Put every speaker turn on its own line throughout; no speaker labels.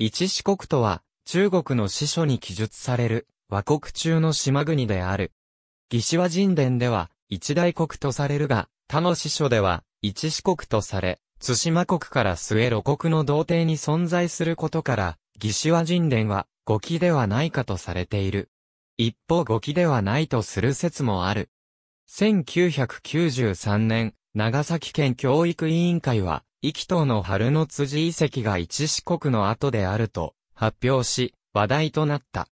一四国とは、中国の司書に記述される、和国中の島国である。魏志和神殿では、一大国とされるが、他の司書では、一四国とされ、津島国から末路国の童貞に存在することから、魏志和神殿は、五期ではないかとされている。一方五期ではないとする説もある。1993年、長崎県教育委員会は、意気等の春の辻遺跡が一四国の後であると発表し、話題となった。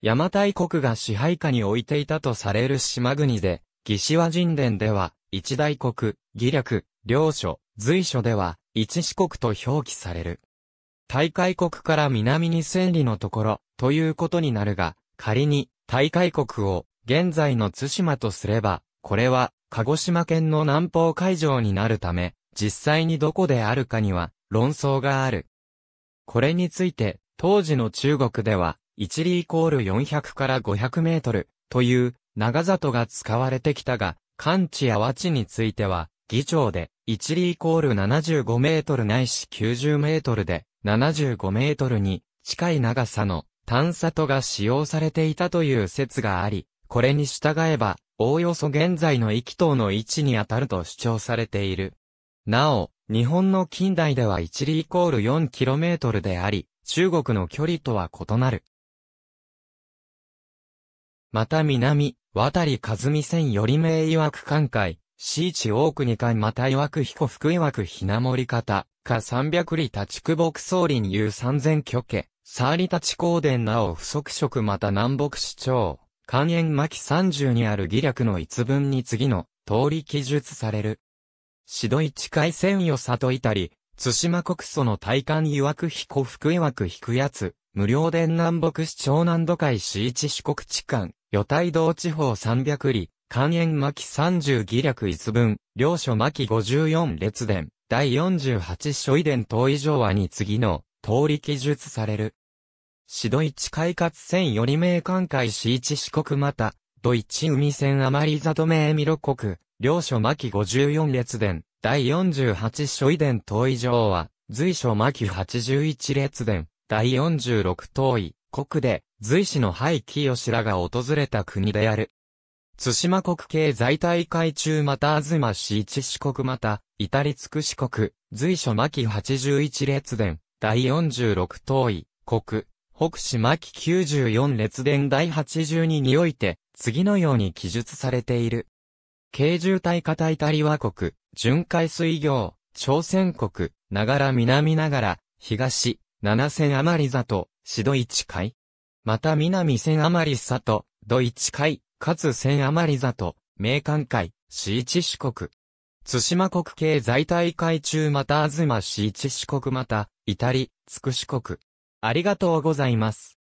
邪馬台国が支配下に置いていたとされる島国で、義士和神殿では、一大国、義略、領所、随所では、一四国と表記される。大海国から南に千里のところ、ということになるが、仮に、大海国を、現在の津島とすれば、これは、鹿児島県の南方海上になるため、実際にどこであるかには論争がある。これについて、当時の中国では、1里イコール400から500メートルという長里が使われてきたが、関地や和地については、議長で1里イコール75メートルないし90メートルで75メートルに近い長さの探里が使用されていたという説があり、これに従えば、おおよそ現在の域等の位置に当たると主張されている。なお、日本の近代では1里イコール 4km であり、中国の距離とは異なる。また南、渡り和美線より名曰く関海、市地大国間また曰く彦福曰くひな盛り方、か三百里立久牧総林う三千巨家、沢里リ立高殿なお不足色また南北市長、関延巻三十にある義略の一文に次の通り記述される。シド一回海戦を里いたり、津島国祖の大官曰く彦福曰く引くやつ、無料伝南北市長南都会市一四国地間、与太道地方三百里、関縁巻三十義略一文、領書巻十四列伝、第四十八書遺伝等以上はに次の、通り記述される。シド一回海活戦より名艦海市一四国また、土一海戦余り里名見ろ国、領書巻54列伝、第48書遺伝統位上は、随所巻81列伝、第46統位、国で、随氏の廃棄吉らが訪れた国である。津島国系在大会中また東市一四国また、至りつく四国、随所巻81列伝、第46統位、国、北市巻94列伝第82において、次のように記述されている。軽重体型イタリア国、巡回水業、朝鮮国、ながら南ながら、東、七千余り里、シドイチ海。また南千余り里、ドイチ海、かつ千余り里、名関海、市一四国。津島国系在大会中また東市一四国また、イタリ、つくし国。ありがとうございます。